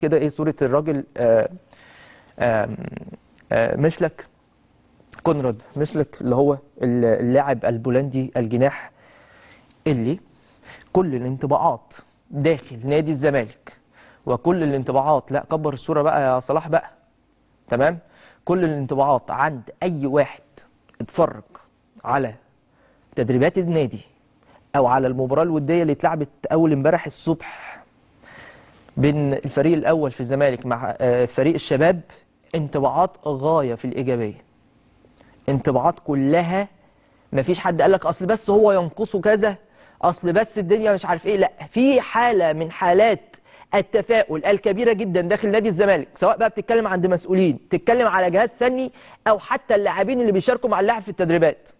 كده ايه صوره الراجل آه، آه، آه، مشلك كونراد مشلك اللي هو اللاعب البولندي الجناح اللي كل الانطباعات داخل نادي الزمالك وكل الانطباعات لا كبر الصوره بقى يا صلاح بقى تمام كل الانطباعات عند اي واحد اتفرج على تدريبات النادي او على المباراه الوديه اللي اتلعبت اول امبارح الصبح بين الفريق الاول في الزمالك مع آه، فريق الشباب انطباعات غايه في الايجابيه انطباعات كلها مفيش حد قال لك اصل بس هو ينقصه كذا اصل بس الدنيا مش عارف ايه لا في حاله من حالات التفاؤل الكبيره جدا داخل نادي الزمالك سواء بقى بتتكلم عند مسؤولين تتكلم على جهاز فني او حتى اللاعبين اللي بيشاركوا مع اللاعب في التدريبات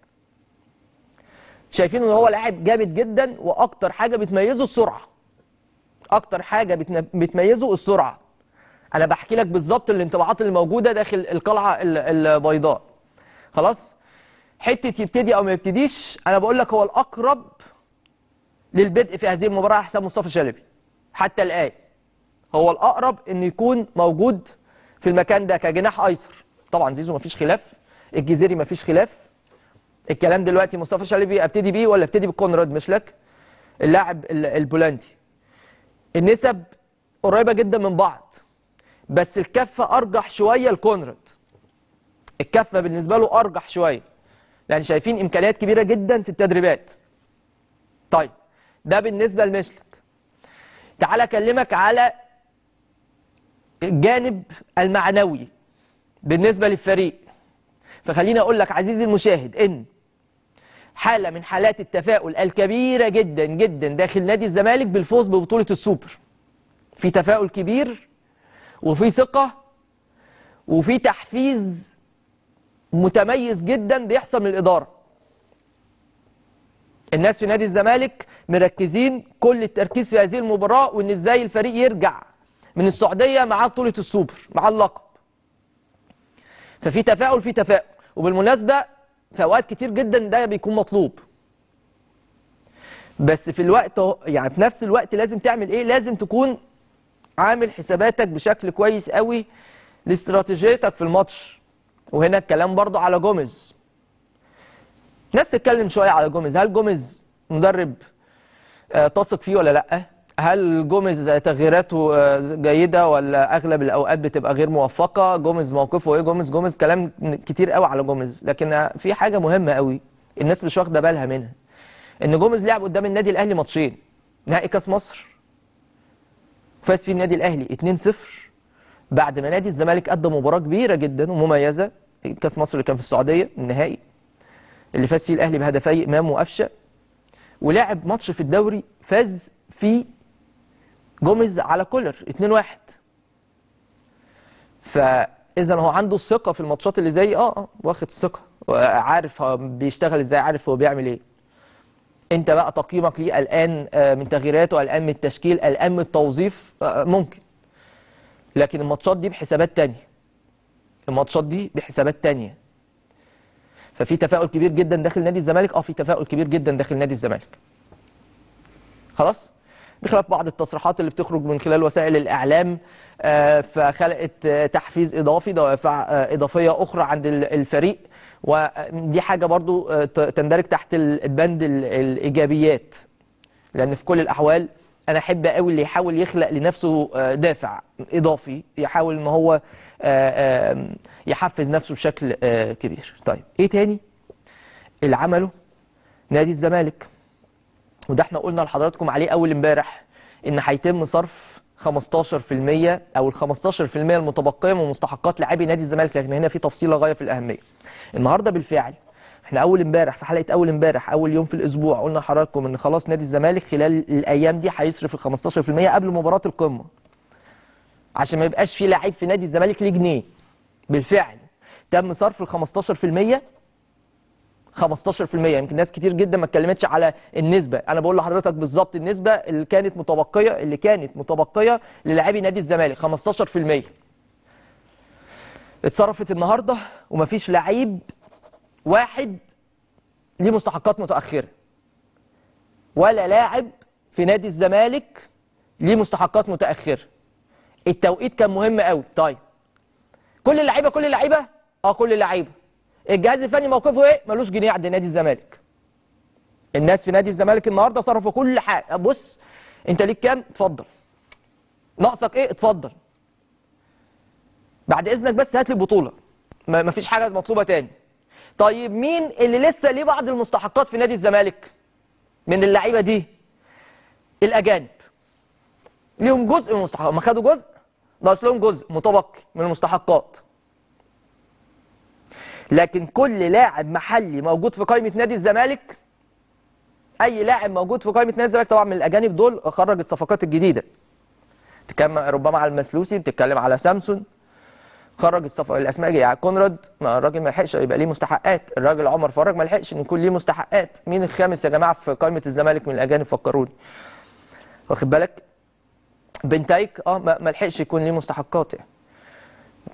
شايفين ان هو لاعب جامد جدا واكتر حاجه بتميزه السرعه اكتر حاجه بتميزه السرعه انا بحكي لك بالظبط الانطباعات اللي موجوده داخل القلعه البيضاء خلاص حته يبتدي او ما يبتديش انا بقول لك هو الاقرب للبدء في هذه المباراه على حساب مصطفى شلبي حتى الان هو الاقرب ان يكون موجود في المكان ده كجناح ايسر طبعا زيزو مفيش خلاف الجزيري مفيش خلاف الكلام دلوقتي مصطفى شلبي ابتدي بيه ولا ابتدي بكونراد مشلك اللاعب البولندي النسب قريبه جدا من بعض بس الكفه ارجح شويه لكونراد الكفه بالنسبه له ارجح شويه لان شايفين امكانيات كبيره جدا في التدريبات طيب ده بالنسبه لمشلك تعالى اكلمك على الجانب المعنوي بالنسبه للفريق فخليني اقول لك عزيزي المشاهد ان حالة من حالات التفاؤل الكبيرة جدا جدا داخل نادي الزمالك بالفوز ببطولة السوبر في تفاؤل كبير وفي ثقة وفي تحفيز متميز جدا بيحصل من الإدارة الناس في نادي الزمالك مركزين كل التركيز في هذه المباراة وإن إزاي الفريق يرجع من السعودية مع بطولة السوبر مع اللقب ففي تفاؤل في تفاؤل وبالمناسبة في اوقات كتير جدا ده بيكون مطلوب بس في الوقت يعني في نفس الوقت لازم تعمل ايه لازم تكون عامل حساباتك بشكل كويس قوي لاستراتيجيتك في الماتش وهنا الكلام برضو على جوميز ناس تتكلم شويه على جوميز هل جوميز مدرب آه، تثق فيه ولا لا هل جوميز تغييراته آه، جيده ولا اغلب الاوقات بتبقى غير موفقه جوميز موقفه ايه جوميز جوميز كلام كتير قوي على جوميز لكن في حاجه مهمه قوي الناس مش واخده بالها منها ان جوميز لعب قدام النادي الاهلي ماتشين نهائي كاس مصر فاز فيه النادي الاهلي 2-0 بعد ما نادي الزمالك قدم مباراه كبيره جدا ومميزه كاس مصر اللي كان في السعوديه النهائي اللي فاز فيه الاهلي بهدفي امام وقفشه ولعب ماتش في الدوري فاز فيه جوميز على كولر 2 1 فاذا هو عنده ثقه في الماتشات اللي زي اه اه واخد ثقه عارف بيشتغل ازاي عارف هو بيعمل ايه انت بقى تقييمك ليه قلقان آه، من تغييراته قلقان من التشكيل قلقان من التوظيف آه، آه، ممكن لكن الماتشات دي بحسابات تانية الماتشات دي بحسابات تانية ففي تفاؤل كبير جدا داخل نادي الزمالك اه في تفاؤل كبير جدا داخل نادي الزمالك خلاص بخلاف بعض التصريحات اللي بتخرج من خلال وسائل الاعلام آه، فخلقت آه، تحفيز اضافي دوافع آه، اضافيه اخرى عند الفريق ودي حاجه برضو تندرج تحت البند الايجابيات لان في كل الاحوال انا احب قوي اللي يحاول يخلق لنفسه دافع اضافي يحاول ان هو يحفز نفسه بشكل كبير طيب ايه تاني اللي عمله نادي الزمالك وده احنا قلنا لحضراتكم عليه اول امبارح ان هيتم صرف 15% او ال 15% المتبقيه من مستحقات لاعبي نادي الزمالك لان هنا في تفصيله غايه في الاهميه. النهارده بالفعل احنا اول امبارح في حلقه اول امبارح اول يوم في الاسبوع قلنا لحضراتكم ان خلاص نادي الزمالك خلال الايام دي هيصرف ال 15% قبل مباراه القمه. عشان ما يبقاش في لعيب في نادي الزمالك ليه جنيه. بالفعل تم صرف ال 15% 15% يمكن ناس كتير جدا ما اتكلمتش على النسبه انا بقول لحضرتك بالظبط النسبه اللي كانت متبقيه اللي كانت متبقيه للاعبي نادي الزمالك 15% اتصرفت النهارده ومفيش لعيب واحد ليه مستحقات متاخره ولا لاعب في نادي الزمالك ليه مستحقات متاخره التوقيت كان مهم قوي طيب كل اللعيبه كل اللعيبه اه كل اللعيبه الجهاز الفني موقفه ايه ملوش جنيه عند نادي الزمالك الناس في نادي الزمالك النهارده صرفوا كل حاجه بص انت ليك كام اتفضل ناقصك ايه اتفضل بعد اذنك بس هات لي البطوله ما فيش حاجه مطلوبه تاني طيب مين اللي لسه ليه بعض المستحقات في نادي الزمالك من اللعيبه دي الاجانب ليهم جزء من المستحقات ما خدوا جزء ناقص لهم جزء متبقي من المستحقات لكن كل لاعب محلي موجود في قائمه نادي الزمالك اي لاعب موجود في قائمه نادي الزمالك طبعا من الاجانب دول خرج الصفقات الجديده تتكلم ربما على المسلوسي بتتكلم على سامسون خرج الصف الاسماء يعني كونراد ما الراجل ما لحقش يبقى ليه مستحقات الراجل عمر فرج ما لحقش ان يكون ليه مستحقات مين الخامس يا جماعه في قائمه الزمالك من الاجانب فكروني واخد بالك بنتايك اه ما لحقش يكون ليه مستحقات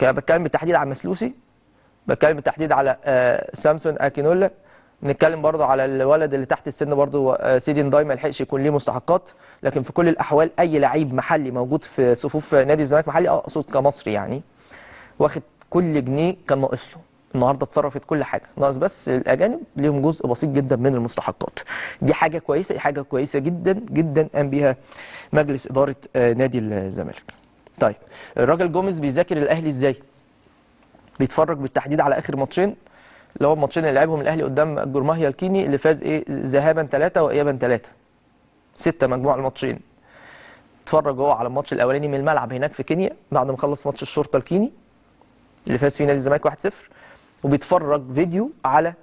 يعني بتكلم بالتحديد عن مسلوسي بتكلم بالتحديد على آه، سامسون اكينولا نتكلم برضه على الولد اللي تحت السن برضه آه، سيدي نداي ما لحقش يكون ليه مستحقات لكن في كل الاحوال اي لعيب محلي موجود في صفوف نادي الزمالك محلي آه، اقصد كمصري يعني واخد كل جنيه كان ناقص له النهارده اتصرفت كل حاجه ناقص بس الاجانب ليهم جزء بسيط جدا من المستحقات دي حاجه كويسه دي حاجه كويسه جدا جدا قام بيها مجلس اداره نادي الزمالك طيب الراجل جوميز بيذاكر الاهلي ازاي بيتفرج بالتحديد على اخر ماتشين اللي هو الماتشين اللي لعبهم الاهلي قدام جرماهيا الكيني اللي فاز ايه ذهابا ثلاثه وايابا ثلاثه سته مجموع الماتشين اتفرج هو على الماتش الاولاني من الملعب هناك في كينيا بعد ما خلص ماتش الشرطه الكيني اللي فاز فيه نادي الزمالك 1-0 وبيتفرج فيديو على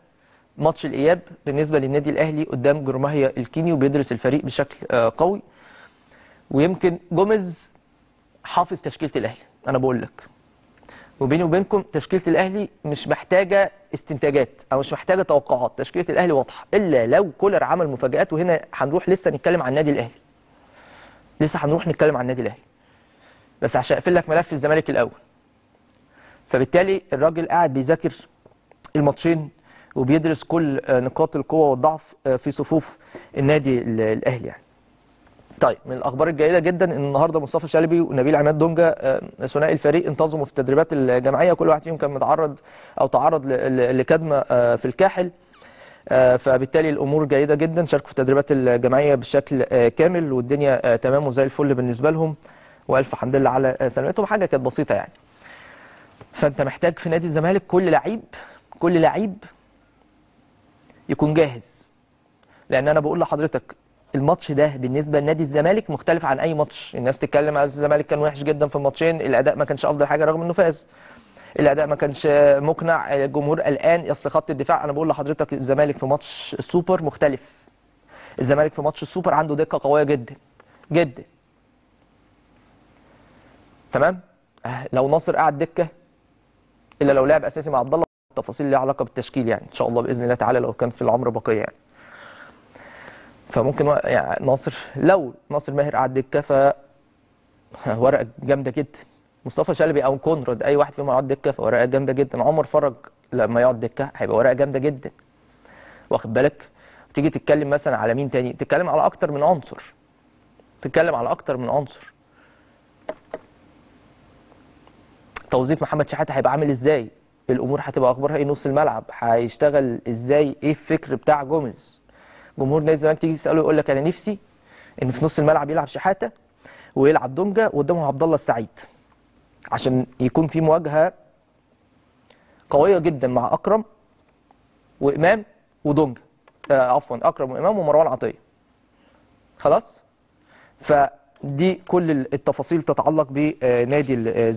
ماتش الاياب بالنسبه للنادي الاهلي قدام جرماهيا الكيني وبيدرس الفريق بشكل آه، قوي ويمكن جوميز حافظ تشكيله الاهلي انا بقول لك وبيني وبينكم تشكيله الاهلي مش محتاجه استنتاجات او مش محتاجه توقعات تشكيله الاهلي واضحه الا لو كولر عمل مفاجات وهنا هنروح لسه نتكلم عن النادي الاهلي لسه هنروح نتكلم عن النادي الاهلي بس عشان اقفل لك ملف الزمالك الاول فبالتالي الراجل قاعد بيذاكر الماتشين وبيدرس كل نقاط القوه والضعف آه، في صفوف النادي الاهلي يعني طيب من الاخبار الجيده جدا ان النهارده مصطفى شلبي ونبيل عماد دونجا آه، ثنائي الفريق انتظموا في التدريبات الجماعيه كل واحد فيهم كان متعرض او تعرض لكدمه آه، في الكاحل آه، فبالتالي الامور جيده جدا شاركوا في التدريبات الجماعيه بشكل كامل والدنيا تمام وزي الفل بالنسبه لهم والف حمد لله على سلامتهم حاجه كانت بسيطه يعني فانت محتاج في نادي الزمالك كل لعيب كل لعيب يكون جاهز لان انا بقول لحضرتك الماتش ده بالنسبه لنادي الزمالك مختلف عن اي ماتش الناس تتكلم على الزمالك كان وحش جدا في الماتشين الاداء ما كانش افضل حاجه رغم انه فاز الاداء ما كانش مقنع الجمهور قلقان اصل خط الدفاع انا بقول لحضرتك الزمالك في ماتش السوبر مختلف الزمالك في ماتش السوبر عنده دقه قويه جدا جدا تمام لو ناصر قعد دكه الا لو لعب اساسي مع عبد الله التفاصيل ليها علاقه بالتشكيل يعني ان شاء الله باذن الله تعالى لو كان في العمر بقيه يعني فممكن يعني ناصر لو ناصر ماهر قعد دكه ف ورقه جامده جدا مصطفى شلبي او كونراد اي واحد فيهم يقعد دكه فورقه جامده جدا عمر فرج لما يقعد دكه هيبقى ورقه جامده جدا واخد بالك تيجي تتكلم مثلا على مين تاني تتكلم على اكتر من عنصر تتكلم على اكتر من عنصر توظيف محمد شحاته هيبقى عامل ازاي الامور هتبقى اخبارها ايه نص الملعب هيشتغل ازاي ايه الفكر بتاع جوميز جمهور نادي الزمالك تيجي تساله يقول لك انا نفسي ان في نص الملعب يلعب شحاته ويلعب دونجا وقدامهم عبد الله السعيد عشان يكون في مواجهه قويه جدا مع اكرم وامام ودونجا آه عفوا اكرم وامام ومروان عطيه خلاص فدي كل التفاصيل تتعلق بنادي الزمالك آه،